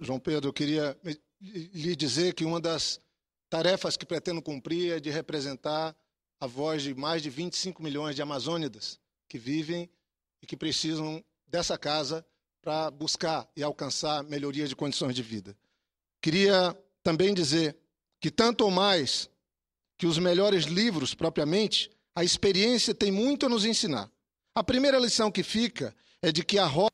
João Pedro, eu queria lhe dizer que uma das tarefas que pretendo cumprir é de representar a voz de mais de 25 milhões de amazônidas que vivem e que precisam dessa casa para buscar e alcançar melhorias de condições de vida. Queria também dizer que, tanto ou mais que os melhores livros propriamente, a experiência tem muito a nos ensinar. A primeira lição que fica é de que a roda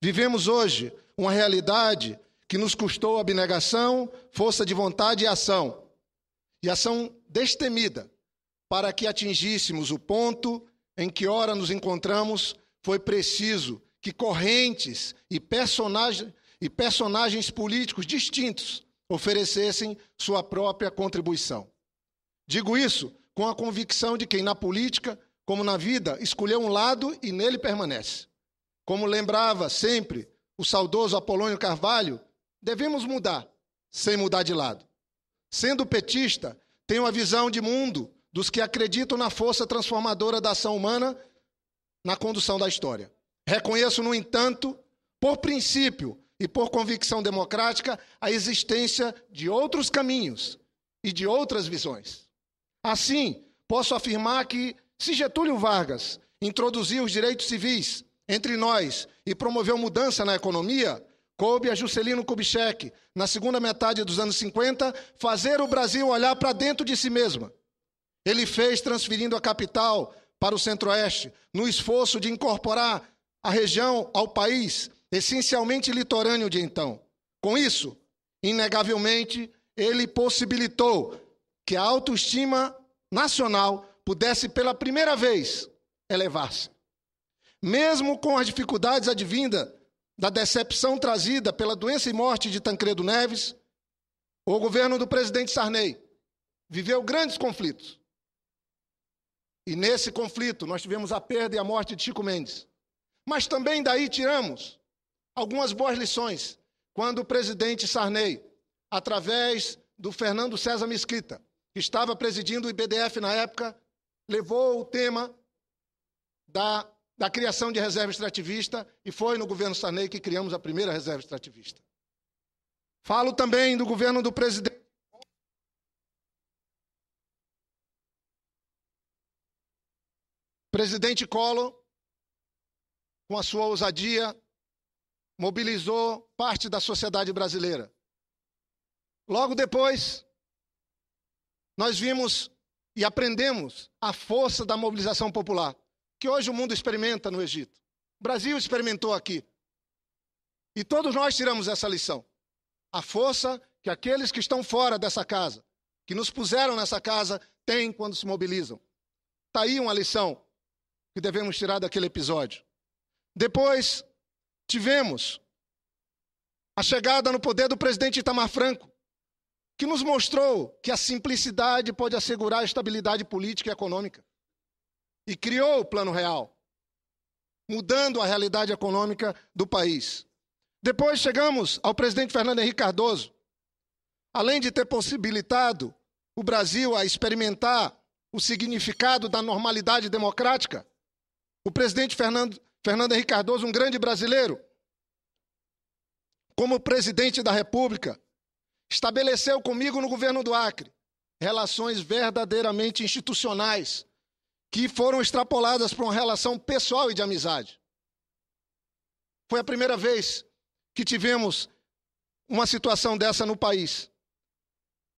Vivemos hoje uma realidade que nos custou abnegação, força de vontade e ação. E ação destemida, para que atingíssemos o ponto em que ora nos encontramos, foi preciso que correntes e, e personagens políticos distintos oferecessem sua própria contribuição. Digo isso com a convicção de quem na política, como na vida, escolheu um lado e nele permanece. Como lembrava sempre o saudoso Apolônio Carvalho, devemos mudar, sem mudar de lado. Sendo petista, tenho a visão de mundo dos que acreditam na força transformadora da ação humana na condução da história. Reconheço, no entanto, por princípio e por convicção democrática, a existência de outros caminhos e de outras visões. Assim, posso afirmar que, se Getúlio Vargas introduziu os direitos civis entre nós e promoveu mudança na economia, coube a Juscelino Kubitschek, na segunda metade dos anos 50, fazer o Brasil olhar para dentro de si mesma. Ele fez transferindo a capital para o Centro-Oeste, no esforço de incorporar a região ao país, essencialmente litorâneo de então. Com isso, inegavelmente, ele possibilitou que a autoestima nacional pudesse pela primeira vez elevar-se. Mesmo com as dificuldades advindas da decepção trazida pela doença e morte de Tancredo Neves, o governo do presidente Sarney viveu grandes conflitos. E nesse conflito nós tivemos a perda e a morte de Chico Mendes. Mas também daí tiramos algumas boas lições quando o presidente Sarney, através do Fernando César Mesquita, que estava presidindo o IBDF na época, levou o tema da da criação de reserva extrativista e foi no governo Sarney que criamos a primeira reserva extrativista. Falo também do governo do presidente. Presidente Collor, com a sua ousadia, mobilizou parte da sociedade brasileira. Logo depois, nós vimos e aprendemos a força da mobilização popular que hoje o mundo experimenta no Egito. O Brasil experimentou aqui. E todos nós tiramos essa lição. A força que aqueles que estão fora dessa casa, que nos puseram nessa casa, têm quando se mobilizam. Está aí uma lição que devemos tirar daquele episódio. Depois, tivemos a chegada no poder do presidente Itamar Franco, que nos mostrou que a simplicidade pode assegurar a estabilidade política e econômica e criou o Plano Real, mudando a realidade econômica do país. Depois chegamos ao presidente Fernando Henrique Cardoso. Além de ter possibilitado o Brasil a experimentar o significado da normalidade democrática, o presidente Fernando, Fernando Henrique Cardoso, um grande brasileiro, como presidente da República, estabeleceu comigo no governo do Acre relações verdadeiramente institucionais que foram extrapoladas para uma relação pessoal e de amizade. Foi a primeira vez que tivemos uma situação dessa no país.